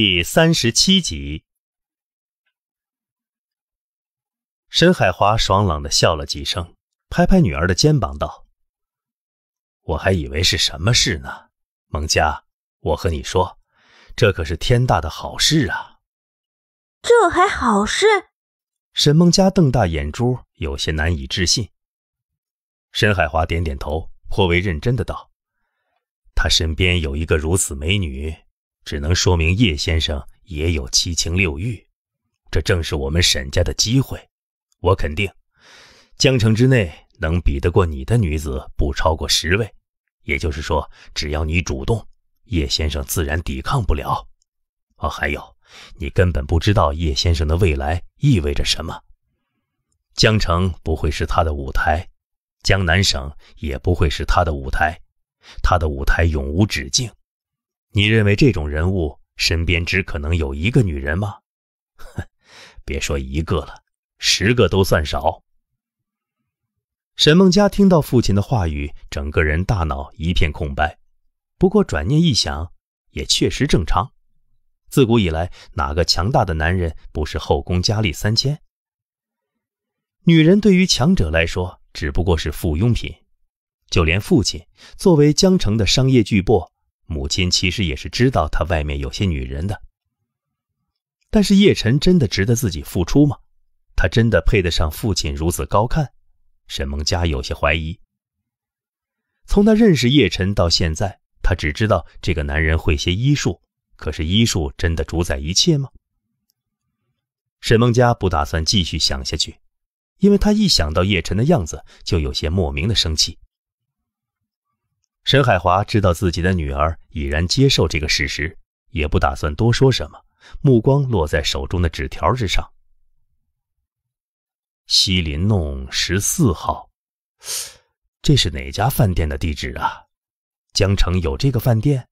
第三十七集，沈海华爽朗的笑了几声，拍拍女儿的肩膀道：“我还以为是什么事呢，蒙佳，我和你说，这可是天大的好事啊！”“这还好事？”沈梦佳瞪大眼珠，有些难以置信。沈海华点点头，颇为认真的道：“他身边有一个如此美女。”只能说明叶先生也有七情六欲，这正是我们沈家的机会。我肯定，江城之内能比得过你的女子不超过十位。也就是说，只要你主动，叶先生自然抵抗不了。哦，还有，你根本不知道叶先生的未来意味着什么。江城不会是他的舞台，江南省也不会是他的舞台，他的舞台永无止境。你认为这种人物身边只可能有一个女人吗？哼，别说一个了，十个都算少。沈梦佳听到父亲的话语，整个人大脑一片空白。不过转念一想，也确实正常。自古以来，哪个强大的男人不是后宫佳丽三千？女人对于强者来说，只不过是附庸品。就连父亲，作为江城的商业巨擘。母亲其实也是知道他外面有些女人的，但是叶晨真的值得自己付出吗？他真的配得上父亲如此高看？沈梦佳有些怀疑。从他认识叶晨到现在，他只知道这个男人会些医术，可是医术真的主宰一切吗？沈梦佳不打算继续想下去，因为他一想到叶晨的样子，就有些莫名的生气。沈海华知道自己的女儿已然接受这个事实，也不打算多说什么，目光落在手中的纸条之上。西林弄十四号，这是哪家饭店的地址啊？江城有这个饭店？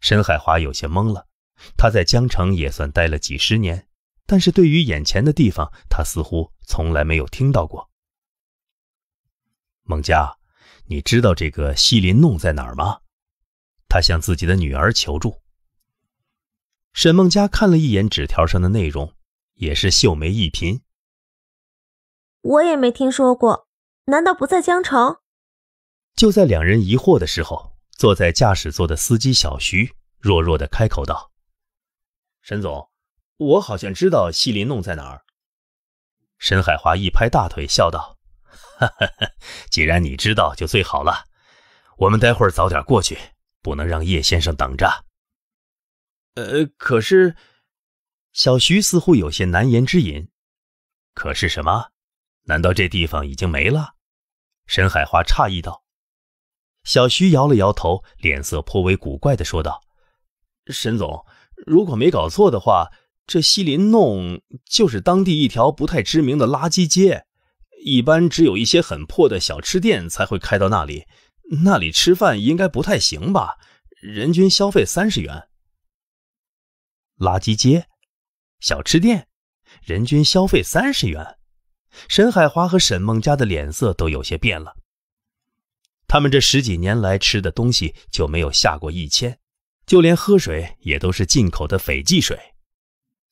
沈海华有些懵了，他在江城也算待了几十年，但是对于眼前的地方，他似乎从来没有听到过。孟佳。你知道这个西林弄在哪儿吗？他向自己的女儿求助。沈梦佳看了一眼纸条上的内容，也是秀眉一颦。我也没听说过，难道不在江城？就在两人疑惑的时候，坐在驾驶座的司机小徐弱弱的开口道：“沈总，我好像知道西林弄在哪儿。”沈海华一拍大腿，笑道。哈哈，既然你知道就最好了。我们待会儿早点过去，不能让叶先生等着。呃，可是，小徐似乎有些难言之隐。可是什么？难道这地方已经没了？沈海华诧异道。小徐摇了摇头，脸色颇为古怪的说道：“沈总，如果没搞错的话，这西林弄就是当地一条不太知名的垃圾街。”一般只有一些很破的小吃店才会开到那里，那里吃饭应该不太行吧？人均消费三十元。垃圾街，小吃店，人均消费三十元。沈海华和沈梦佳的脸色都有些变了。他们这十几年来吃的东西就没有下过一千，就连喝水也都是进口的斐济水。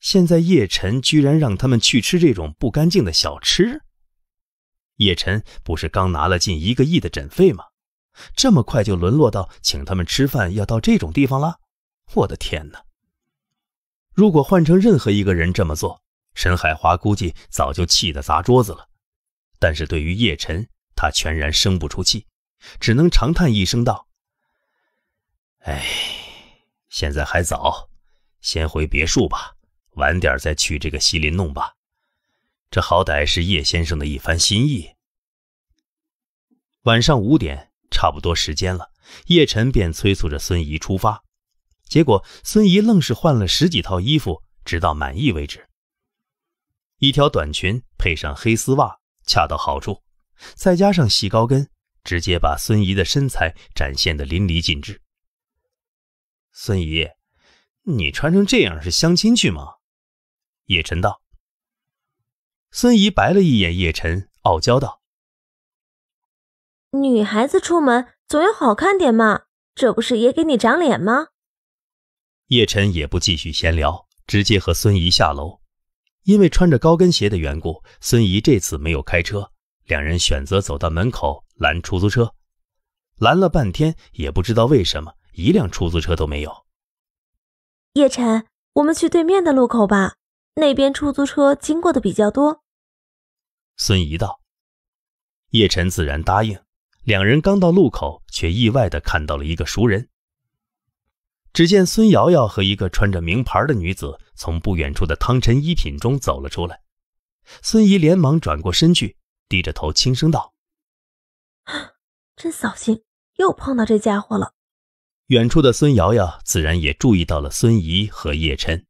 现在叶晨居然让他们去吃这种不干净的小吃！叶晨不是刚拿了近一个亿的诊费吗？这么快就沦落到请他们吃饭要到这种地方了？我的天哪！如果换成任何一个人这么做，沈海华估计早就气得砸桌子了。但是对于叶晨，他全然生不出气，只能长叹一声道：“哎，现在还早，先回别墅吧，晚点再去这个西林弄吧。这好歹是叶先生的一番心意。”晚上五点，差不多时间了，叶晨便催促着孙怡出发。结果孙怡愣是换了十几套衣服，直到满意为止。一条短裙配上黑丝袜，恰到好处，再加上细高跟，直接把孙怡的身材展现得淋漓尽致。孙怡，你穿成这样是相亲去吗？叶晨道。孙怡白了一眼叶晨，傲娇道。女孩子出门总要好看点嘛，这不是也给你长脸吗？叶晨也不继续闲聊，直接和孙怡下楼。因为穿着高跟鞋的缘故，孙怡这次没有开车，两人选择走到门口拦出租车。拦了半天，也不知道为什么一辆出租车都没有。叶晨，我们去对面的路口吧，那边出租车经过的比较多。孙怡道，叶晨自然答应。两人刚到路口，却意外的看到了一个熟人。只见孙瑶瑶和一个穿着名牌的女子从不远处的汤臣一品中走了出来。孙姨连忙转过身去，低着头轻声道：“真扫兴，又碰到这家伙了。”远处的孙瑶瑶自然也注意到了孙姨和叶辰。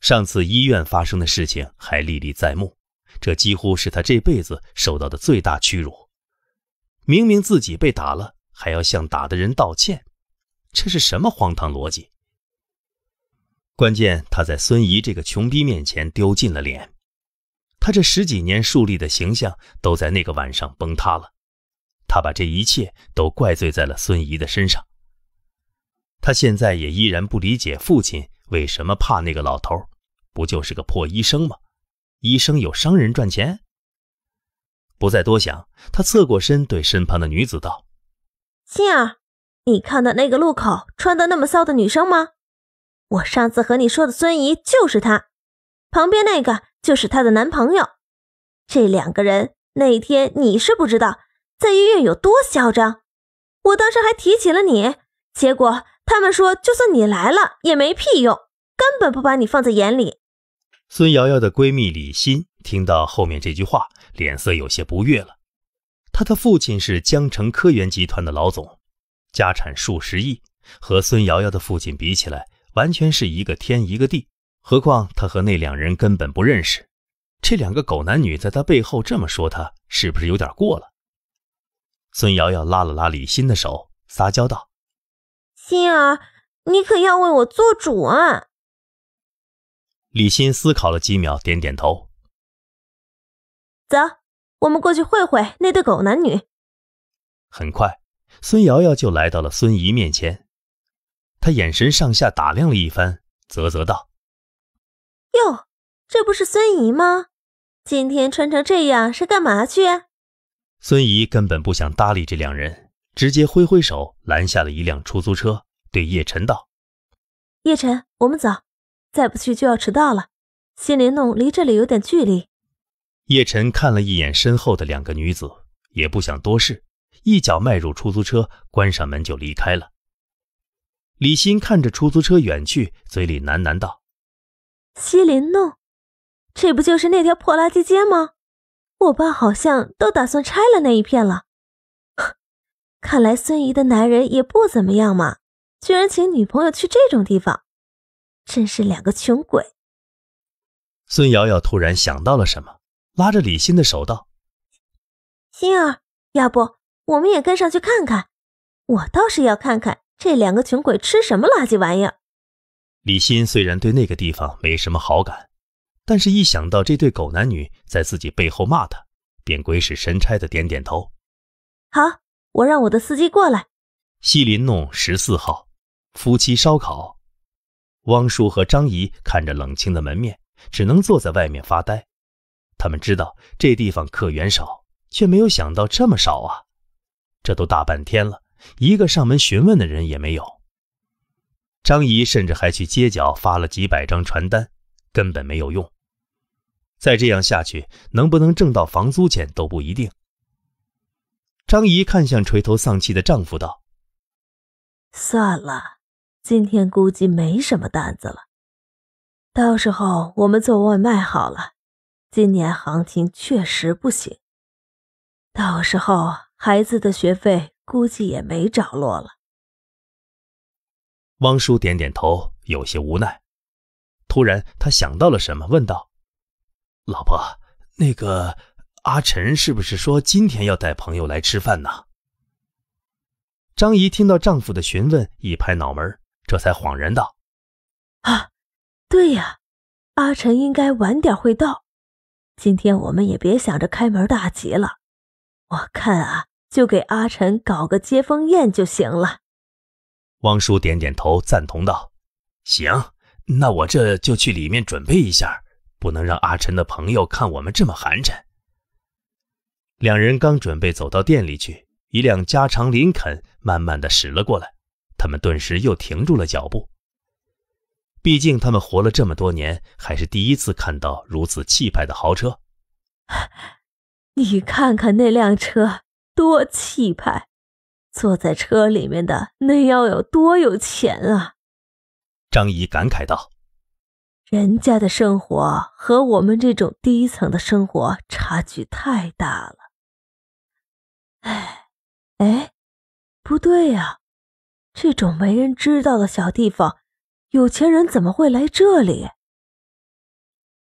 上次医院发生的事情还历历在目，这几乎是她这辈子受到的最大屈辱。明明自己被打了，还要向打的人道歉，这是什么荒唐逻辑？关键他在孙怡这个穷逼面前丢尽了脸，他这十几年树立的形象都在那个晚上崩塌了。他把这一切都怪罪在了孙怡的身上。他现在也依然不理解父亲为什么怕那个老头，不就是个破医生吗？医生有商人赚钱。不再多想，他侧过身对身旁的女子道：“青儿，你看到那个路口穿的那么骚的女生吗？我上次和你说的孙怡就是她，旁边那个就是她的男朋友。这两个人那天你是不知道，在医院有多嚣张。我当时还提起了你，结果他们说就算你来了也没屁用，根本不把你放在眼里。”孙瑶瑶的闺蜜李欣听到后面这句话，脸色有些不悦了。他的父亲是江城科研集团的老总，家产数十亿，和孙瑶瑶的父亲比起来，完全是一个天一个地。何况他和那两人根本不认识，这两个狗男女在他背后这么说他，是不是有点过了？孙瑶瑶拉了拉李欣的手，撒娇道：“欣儿，你可要为我做主啊！”李欣思考了几秒，点点头。走，我们过去会会那对狗男女。很快，孙瑶瑶就来到了孙姨面前，她眼神上下打量了一番，啧啧道：“哟，这不是孙姨吗？今天穿成这样是干嘛去？”孙姨根本不想搭理这两人，直接挥挥手拦下了一辆出租车，对叶晨道：“叶晨，我们走，再不去就要迟到了。新林弄离这里有点距离。”叶晨看了一眼身后的两个女子，也不想多事，一脚迈入出租车，关上门就离开了。李欣看着出租车远去，嘴里喃喃道：“西林弄，这不就是那条破垃圾街吗？我爸好像都打算拆了那一片了。看来孙姨的男人也不怎么样嘛，居然请女朋友去这种地方，真是两个穷鬼。”孙瑶瑶突然想到了什么。拉着李欣的手道：“欣儿，要不我们也跟上去看看？我倒是要看看这两个穷鬼吃什么垃圾玩意儿。”李欣虽然对那个地方没什么好感，但是一想到这对狗男女在自己背后骂他，便鬼使神差的点点头：“好，我让我的司机过来。”西林弄十四号，夫妻烧烤。汪叔和张姨看着冷清的门面，只能坐在外面发呆。他们知道这地方客源少，却没有想到这么少啊！这都大半天了，一个上门询问的人也没有。张姨甚至还去街角发了几百张传单，根本没有用。再这样下去，能不能挣到房租钱都不一定。张姨看向垂头丧气的丈夫，道：“算了，今天估计没什么单子了。到时候我们做外卖好了。”今年行情确实不行，到时候孩子的学费估计也没着落了。汪叔点点头，有些无奈。突然，他想到了什么，问道：“老婆，那个阿晨是不是说今天要带朋友来吃饭呢？”张姨听到丈夫的询问，一拍脑门，这才恍然道：“啊，对呀，阿晨应该晚点会到。”今天我们也别想着开门大吉了，我看啊，就给阿晨搞个接风宴就行了。汪叔点点头，赞同道：“行，那我这就去里面准备一下，不能让阿晨的朋友看我们这么寒碜。”两人刚准备走到店里去，一辆加长林肯慢慢的驶了过来，他们顿时又停住了脚步。毕竟他们活了这么多年，还是第一次看到如此气派的豪车。你看看那辆车多气派，坐在车里面的那要有多有钱啊！张姨感慨道：“人家的生活和我们这种低层的生活差距太大了。”哎，哎，不对呀，这种没人知道的小地方。有钱人怎么会来这里？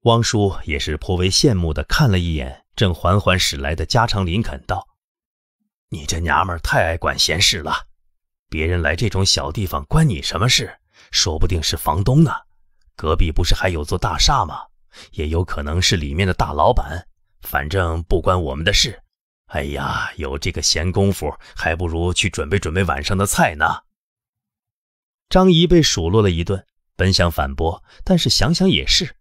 汪叔也是颇为羡慕的看了一眼正缓缓驶来的加长林肯，道：“你这娘们太爱管闲事了，别人来这种小地方关你什么事？说不定是房东呢。隔壁不是还有座大厦吗？也有可能是里面的大老板。反正不关我们的事。哎呀，有这个闲工夫，还不如去准备准备晚上的菜呢。”张仪被数落了一顿，本想反驳，但是想想也是，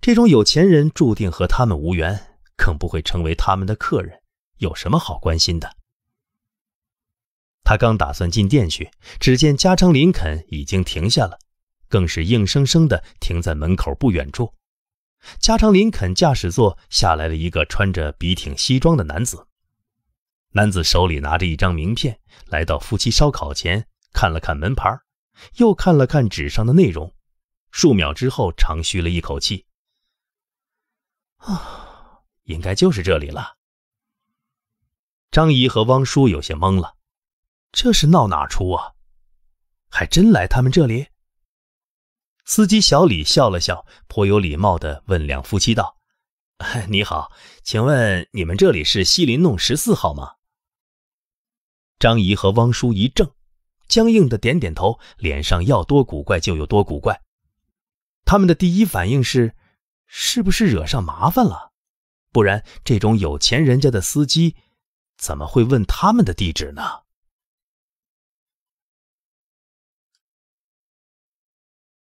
这种有钱人注定和他们无缘，更不会成为他们的客人，有什么好关心的？他刚打算进店去，只见加长林肯已经停下了，更是硬生生的停在门口不远处。加长林肯驾驶座下来了一个穿着笔挺西装的男子，男子手里拿着一张名片，来到夫妻烧烤前。看了看门牌，又看了看纸上的内容，数秒之后长吁了一口气：“啊，应该就是这里了。”张姨和汪叔有些懵了：“这是闹哪出啊？还真来他们这里？”司机小李笑了笑，颇有礼貌的问两夫妻道：“你好，请问你们这里是西林弄十四号吗？”张姨和汪叔一怔。僵硬的点点头，脸上要多古怪就有多古怪。他们的第一反应是：是不是惹上麻烦了？不然，这种有钱人家的司机，怎么会问他们的地址呢？